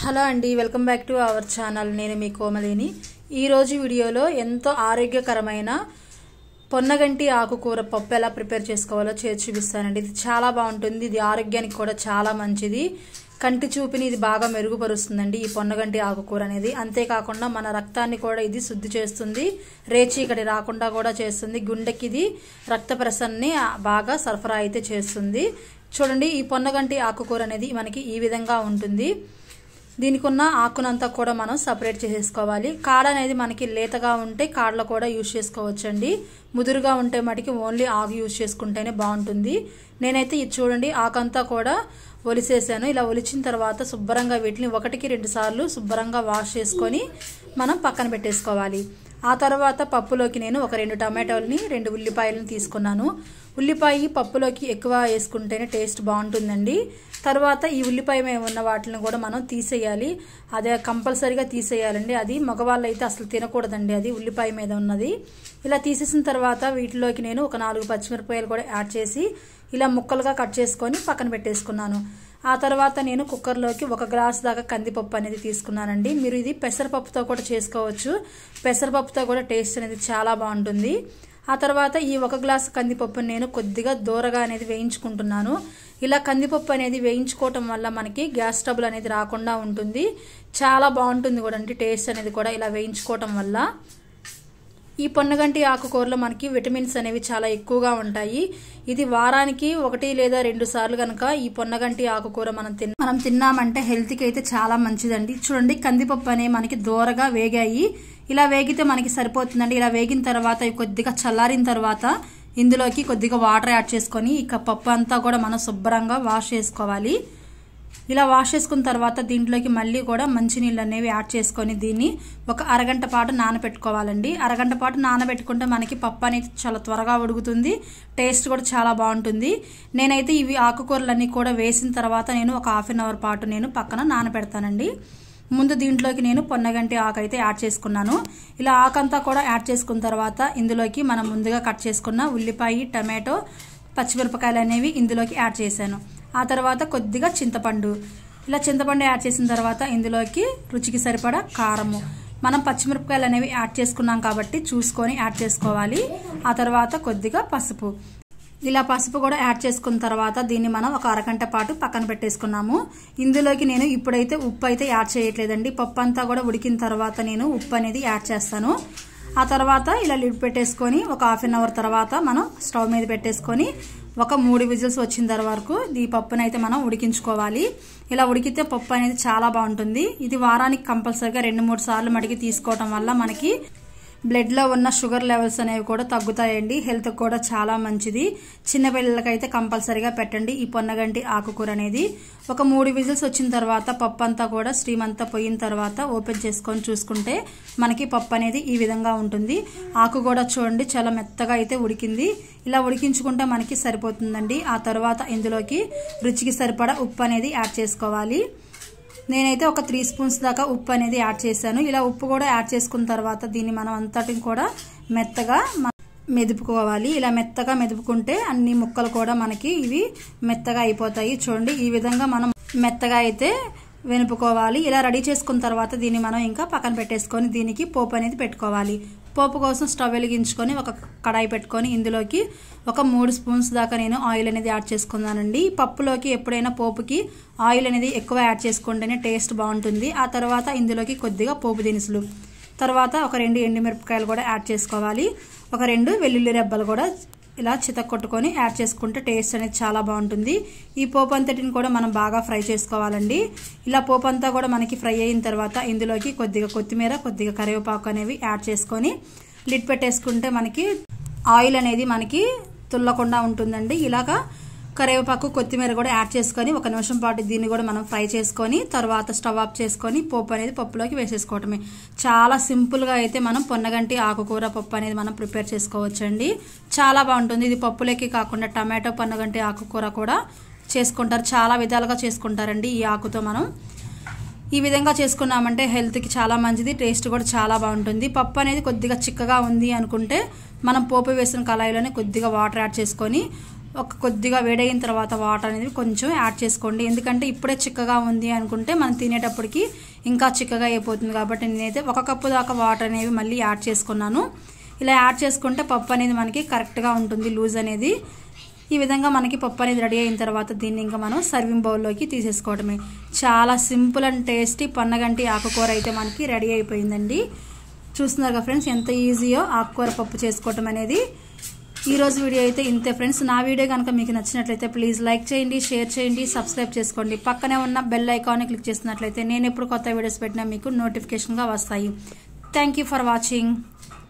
hello అండి welcome back to our channel నేను మీ కోమలిని ఈరోజు వీడియోలో ఎంతో ఆరోగ్యకరమైన పొన్నగంటి ఆకుకూర పప్పు ఎలా ప్రిపేర్ చేసుకోవాలో చేసి చూపిస్తానండి ఇది చాలా బాగుంటుంది ఇది ఆరోగ్యానికి కూడా చాలా మంచిది కంటి చూపిని ఇది బాగా మెరుగుపరుస్తుందండి ఈ పొన్నగంటి ఆకుకూర అనేది అంతేకాకుండా మన రక్తాన్ని కూడా ఇది శుద్ధి చేస్తుంది రేచీకటి రాకుండా కూడా చేస్తుంది గుండెకి ఇది రక్త ప్రసన్ని బాగా సరఫరా అయితే చేస్తుంది చూడండి ఈ పొన్నగంటి ఆకుకూర అనేది మనకి ఈ విధంగా ఉంటుంది దీనికి ఉన్న ఆకునంతా కూడా మనం సపరేట్ చేసేసుకోవాలి కాడ అనేది మనకి లేతగా ఉంటే కాడలో కూడా యూజ్ చేసుకోవచ్చండి ముదురుగా ఉంటే మటుకి ఓన్లీ ఆకు యూజ్ చేసుకుంటేనే బాగుంటుంది నేనైతే ఇది చూడండి ఆకంతా కూడా ఒలిసేసాను ఇలా ఒలిచిన తర్వాత శుభ్రంగా వీటిని ఒకటికి రెండు సార్లు శుభ్రంగా వాష్ చేసుకొని మనం పక్కన పెట్టేసుకోవాలి ఆ తర్వాత పప్పులోకి నేను ఒక రెండు టమాటోల్ని రెండు ఉల్లిపాయలను తీసుకున్నాను ఉల్లిపాయ పప్పులోకి ఎక్కువ వేసుకుంటేనే టేస్ట్ బాగుంటుందండి తర్వాత ఈ ఉల్లిపాయ ఉన్న వాటిని కూడా మనం తీసేయాలి అదే కంపల్సరీగా తీసేయాలండి అది మగవాళ్ళు అయితే అసలు తినకూడదండి అది ఉల్లిపాయ మీద ఉన్నది ఇలా తీసేసిన తర్వాత వీటిలోకి నేను ఒక నాలుగు పచ్చిమిరపకాయలు కూడా యాడ్ చేసి ఇలా ముక్కలుగా కట్ చేసుకొని పక్కన పెట్టేసుకున్నాను ఆ తర్వాత నేను కుక్కర్లోకి ఒక గ్లాస్ దాకా కందిపప్పు అనేది తీసుకున్నానండి మీరు ఇది పెసరపప్పుతో కూడా చేసుకోవచ్చు పెసరపప్పుతో కూడా టేస్ట్ అనేది చాలా బాగుంటుంది ఆ తర్వాత ఈ ఒక గ్లాసు కందిపప్పును నేను కొద్దిగా దూరగా అనేది వేయించుకుంటున్నాను ఇలా కందిపప్పు అనేది వేయించుకోవటం వల్ల మనకి గ్యాస్ ట్రబుల్ అనేది రాకుండా ఉంటుంది చాలా బాగుంటుంది కూడా అండి టేస్ట్ అనేది కూడా ఇలా వేయించుకోవటం వల్ల ఈ పొన్నగంటి ఆకుకూరలో మనకి విటమిన్స్ అనేవి చాలా ఎక్కువగా ఉంటాయి ఇది వారానికి ఒకటి లేదా రెండు సార్లు కనుక ఈ పొన్నగంటి ఆకుకూర మనం తిన్న మనం తిన్నామంటే హెల్త్కి అయితే చాలా మంచిదండి చూడండి కందిపప్పు అనేవి మనకి దూరగా వేగాయి ఇలా వేగితే మనకి సరిపోతుందండి ఇలా వేగిన తర్వాత కొద్దిగా చల్లారిన తర్వాత ఇందులోకి కొద్దిగా వాటర్ యాడ్ చేసుకొని ఇక పప్పు అంతా కూడా మనం శుభ్రంగా వాష్ చేసుకోవాలి ఇలా వాష్ చేసుకున్న తర్వాత దీంట్లోకి మళ్ళీ కూడా మంచినీళ్ళు అనేవి యాడ్ చేసుకొని దీన్ని ఒక అరగంట పాటు నానబెట్టుకోవాలండి అరగంట పాటు నానబెట్టుకుంటే మనకి పప్పు అనేది చాలా త్వరగా ఉడుకుతుంది టేస్ట్ కూడా చాలా బాగుంటుంది నేనైతే ఇవి ఆకుకూరలన్నీ కూడా వేసిన తర్వాత నేను ఒక హాఫ్ అన్ అవర్ పాటు నేను పక్కన నానబెడతానండి ముందు దీంట్లోకి నేను పొన్నగంటి ఆకు అయితే యాడ్ చేసుకున్నాను ఇలా ఆకంతా కూడా యాడ్ చేసుకున్న తర్వాత ఇందులోకి మనం ముందుగా కట్ చేసుకున్న ఉల్లిపాయ టమాటో పచ్చిమిరపకాయలు అనేవి ఇందులోకి యాడ్ చేశాను ఆ తర్వాత కొద్దిగా చింతపండు ఇలా చింతపండు యాడ్ చేసిన తర్వాత ఇందులోకి రుచికి సరిపడా కారము మనం పచ్చిమిరపకాయలు అనేవి యాడ్ చేసుకున్నాం కాబట్టి చూసుకొని యాడ్ చేసుకోవాలి ఆ తర్వాత కొద్దిగా పసుపు ఇలా పసుపు కూడా యాడ్ చేసుకున్న తర్వాత దీన్ని మనం ఒక అరగంట పాటు పక్కన పెట్టేసుకున్నాము ఇందులోకి నేను ఇప్పుడైతే ఉప్పు అయితే యాడ్ చేయట్లేదండి పప్పు అంతా కూడా ఉడికిన తర్వాత నేను ఉప్పు అనేది యాడ్ చేస్తాను ఆ తర్వాత ఇలా లిడ్ పెట్టేసుకొని ఒక హాఫ్ అన్ అవర్ తర్వాత మనం స్టవ్ మీద పెట్టేసుకొని ఒక మూడు విజిల్స్ వచ్చిన తర్వాత ఈ పప్పును అయితే మనం ఉడికించుకోవాలి ఇలా ఉడికితే పప్పు అనేది చాలా బాగుంటుంది ఇది వారానికి కంపల్సరిగా రెండు మూడు సార్లు మడికి తీసుకోవటం వల్ల మనకి బ్లడ్లో ఉన్న షుగర్ లెవెల్స్ అనేవి కూడా తగ్గుతాయండి హెల్త్ కూడా చాలా మంచిది చిన్నపిల్లలకైతే కంపల్సరీగా పెట్టండి ఈ పొన్నగంటి ఆకుకూర అనేది ఒక మూడు విజిల్స్ వచ్చిన తర్వాత పప్పు అంతా కూడా స్టీమ్ అంతా పోయిన తర్వాత ఓపెన్ చేసుకొని చూసుకుంటే మనకి పప్పు అనేది ఈ విధంగా ఉంటుంది ఆకు కూడా చూడండి చాలా మెత్తగా అయితే ఉడికింది ఇలా ఉడికించుకుంటే మనకి సరిపోతుందండి ఆ తర్వాత ఇందులోకి రుచికి సరిపడా ఉప్పు అనేది యాడ్ చేసుకోవాలి నేనైతే ఒక త్రీ స్పూన్స్ దాకా ఉప్పు అనేది యాడ్ చేశాను ఇలా ఉప్పు కూడా యాడ్ చేసుకున్న తర్వాత దీన్ని మనం అంతటిని కూడా మెత్తగా మెదుపుకోవాలి ఇలా మెత్తగా మెదుపుకుంటే అన్ని ముక్కలు కూడా మనకి ఇవి మెత్తగా అయిపోతాయి చూడండి ఈ విధంగా మనం మెత్తగా అయితే వెనుపుకోవాలి ఇలా రెడీ చేసుకున్న తర్వాత దీన్ని మనం ఇంకా పక్కన పెట్టేసుకొని దీనికి పోపు అనేది పెట్టుకోవాలి పోపు కోసం స్టవ్ వెలిగించుకొని ఒక కడాయి పెట్టుకొని ఇందులోకి ఒక మూడు స్పూన్స్ దాకా నేను ఆయిల్ అనేది యాడ్ చేసుకున్నానండి పప్పులోకి ఎప్పుడైనా పోపుకి ఆయిల్ అనేది ఎక్కువ యాడ్ చేసుకుంటేనే టేస్ట్ బాగుంటుంది ఆ తర్వాత ఇందులోకి కొద్దిగా పోపు దినుసులు తర్వాత ఒక రెండు ఎండుమిరపకాయలు కూడా యాడ్ చేసుకోవాలి ఒక రెండు వెల్లుల్లి రెబ్బలు కూడా ఇలా చితక్కొట్టుకొని యాడ్ చేసుకుంటే టేస్ట్ అనేది చాలా బాగుంటుంది ఈ పోపు అంతటిని కూడా మనం బాగా ఫ్రై చేసుకోవాలండి ఇలా పోపు అంతా కూడా మనకి ఫ్రై అయిన తర్వాత ఇందులోకి కొద్దిగా కొత్తిమీర కొద్దిగా కరివేపాకు అనేవి యాడ్ చేసుకొని లిడ్ పెట్టేసుకుంటే మనకి ఆయిల్ అనేది మనకి తుల్లకుండా ఉంటుందండి ఇలాగా కరివేపాకు కొత్తిమీర కూడా యాడ్ చేసుకొని ఒక నిమిషం పాటు దీన్ని కూడా మనం ఫ్రై చేసుకొని తర్వాత స్టవ్ ఆఫ్ చేసుకొని పప్పు అనేది పప్పులోకి వేసేసుకోవటమే చాలా సింపుల్గా అయితే మనం పొన్నగంటి ఆకుకూర పప్పు అనేది మనం ప్రిపేర్ చేసుకోవచ్చండి చాలా బాగుంటుంది ఇది పప్పులోకి కాకుండా టమాటో పొన్నగంటి ఆకుకూర కూడా చేసుకుంటారు చాలా విధాలుగా చేసుకుంటారండి ఈ ఆకుతో మనం ఈ విధంగా చేసుకున్నామంటే హెల్త్కి చాలా మంచిది టేస్ట్ కూడా చాలా బాగుంటుంది పప్పు అనేది కొద్దిగా చిక్కగా ఉంది అనుకుంటే మనం పోపు వేసిన కళాయిలోనే కొద్దిగా వాటర్ యాడ్ చేసుకొని ఒక కొద్దిగా వేడైన తర్వాత వాటర్ అనేది కొంచెం యాడ్ చేసుకోండి ఎందుకంటే ఇప్పుడే చిక్కగా ఉంది అనుకుంటే మనం తినేటప్పటికి ఇంకా చిక్కగా అయిపోతుంది కాబట్టి నేనైతే ఒక కప్పు దాకా వాటర్ అనేవి మళ్ళీ యాడ్ చేసుకున్నాను ఇలా యాడ్ చేసుకుంటే పప్పు అనేది మనకి కరెక్ట్గా ఉంటుంది లూజ్ అనేది ఈ విధంగా మనకి పప్పు అనేది రెడీ అయిన తర్వాత దీన్ని ఇంకా మనం సర్వింగ్ బౌల్లోకి తీసేసుకోవడమే చాలా సింపుల్ అండ్ టేస్టీ పన్నగంటి ఆకుకూర అయితే మనకి రెడీ అయిపోయిందండి చూస్తున్నారు కదా ఫ్రెండ్స్ ఎంత ఈజీయో ఆకుకూర పప్పు చేసుకోవటం అనేది ఈరోజు వీడియో అయితే ఇంతే ఫ్రెండ్స్ నా వీడియో కనుక మీకు నచ్చినట్లయితే ప్లీజ్ లైక్ చేయండి షేర్ చేయండి సబ్స్క్రైబ్ చేసుకోండి పక్కనే ఉన్న బెల్ ఐకాన్ క్లిక్ చేసినట్లయితే నేను ఎప్పుడు కొత్త వీడియోస్ పెట్టినా మీకు నోటిఫికేషన్గా వస్తాయి థ్యాంక్ ఫర్ వాచింగ్